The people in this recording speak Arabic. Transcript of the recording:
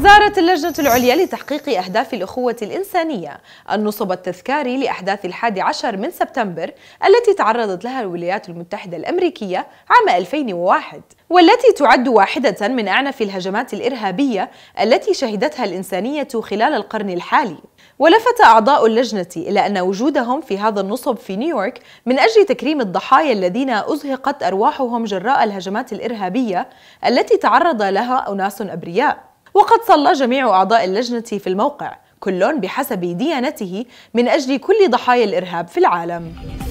زارت اللجنة العليا لتحقيق أهداف الأخوة الإنسانية النصب التذكاري لأحداث الحادي عشر من سبتمبر التي تعرضت لها الولايات المتحدة الأمريكية عام 2001 والتي تعد واحدة من أعنف الهجمات الإرهابية التي شهدتها الإنسانية خلال القرن الحالي ولفت أعضاء اللجنة إلى أن وجودهم في هذا النصب في نيويورك من أجل تكريم الضحايا الذين أزهقت أرواحهم جراء الهجمات الإرهابية التي تعرض لها أناس أبرياء وقد صلى جميع أعضاء اللجنة في الموقع كل بحسب ديانته من أجل كل ضحايا الإرهاب في العالم